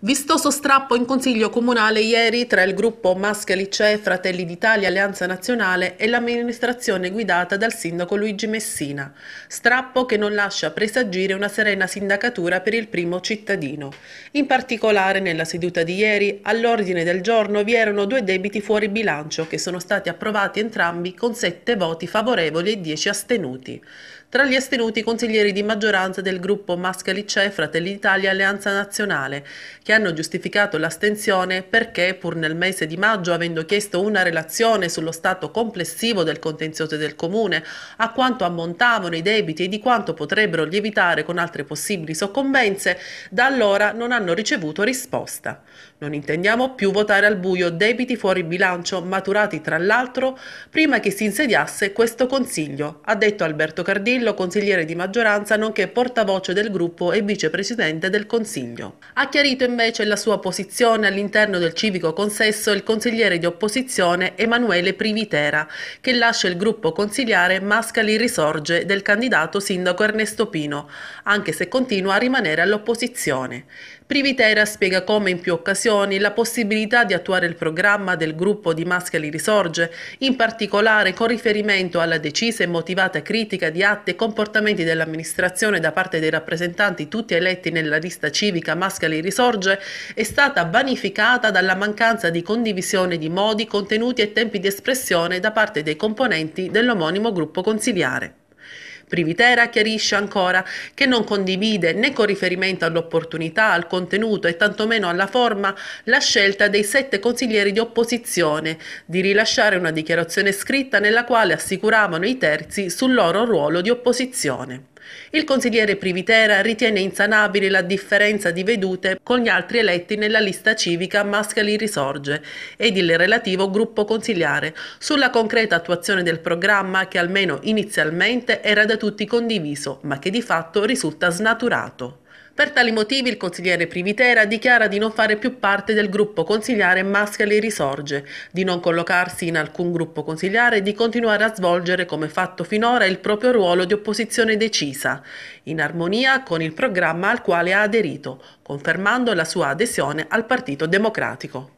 Vistoso strappo in consiglio comunale ieri tra il gruppo Maschia Licee, Fratelli d'Italia, Alleanza Nazionale e l'amministrazione guidata dal sindaco Luigi Messina. Strappo che non lascia presagire una serena sindacatura per il primo cittadino. In particolare nella seduta di ieri all'ordine del giorno vi erano due debiti fuori bilancio che sono stati approvati entrambi con sette voti favorevoli e dieci astenuti. Tra gli astenuti consiglieri di maggioranza del gruppo Maschia Licee, Fratelli d'Italia, Alleanza Nazionale che hanno giustificato l'astensione perché, pur nel mese di maggio avendo chiesto una relazione sullo stato complessivo del contenzioso del Comune, a quanto ammontavano i debiti e di quanto potrebbero lievitare con altre possibili soccombenze, da allora non hanno ricevuto risposta. Non intendiamo più votare al buio debiti fuori bilancio maturati tra l'altro prima che si insediasse questo Consiglio, ha detto Alberto Cardillo, consigliere di maggioranza nonché portavoce del gruppo e vicepresidente del Consiglio. Ha chiarito in invece la sua posizione all'interno del civico consesso il consigliere di opposizione Emanuele Privitera, che lascia il gruppo consigliare Mascali Risorge del candidato sindaco Ernesto Pino, anche se continua a rimanere all'opposizione. Privitera spiega come in più occasioni la possibilità di attuare il programma del gruppo di Mascali Risorge, in particolare con riferimento alla decisa e motivata critica di atti e comportamenti dell'amministrazione da parte dei rappresentanti tutti eletti nella lista civica Mascali Risorge, spiagge è stata vanificata dalla mancanza di condivisione di modi, contenuti e tempi di espressione da parte dei componenti dell'omonimo gruppo consiliare. Privitera chiarisce ancora che non condivide né con riferimento all'opportunità, al contenuto e tantomeno alla forma la scelta dei sette consiglieri di opposizione di rilasciare una dichiarazione scritta nella quale assicuravano i terzi sul loro ruolo di opposizione. Il consigliere Privitera ritiene insanabile la differenza di vedute con gli altri eletti nella lista civica Mascali Risorge ed il relativo gruppo consigliare sulla concreta attuazione del programma che almeno inizialmente era da tutti condiviso ma che di fatto risulta snaturato. Per tali motivi il consigliere Privitera dichiara di non fare più parte del gruppo consigliare Mascali Risorge, di non collocarsi in alcun gruppo consigliare e di continuare a svolgere come fatto finora il proprio ruolo di opposizione decisa, in armonia con il programma al quale ha aderito, confermando la sua adesione al Partito Democratico.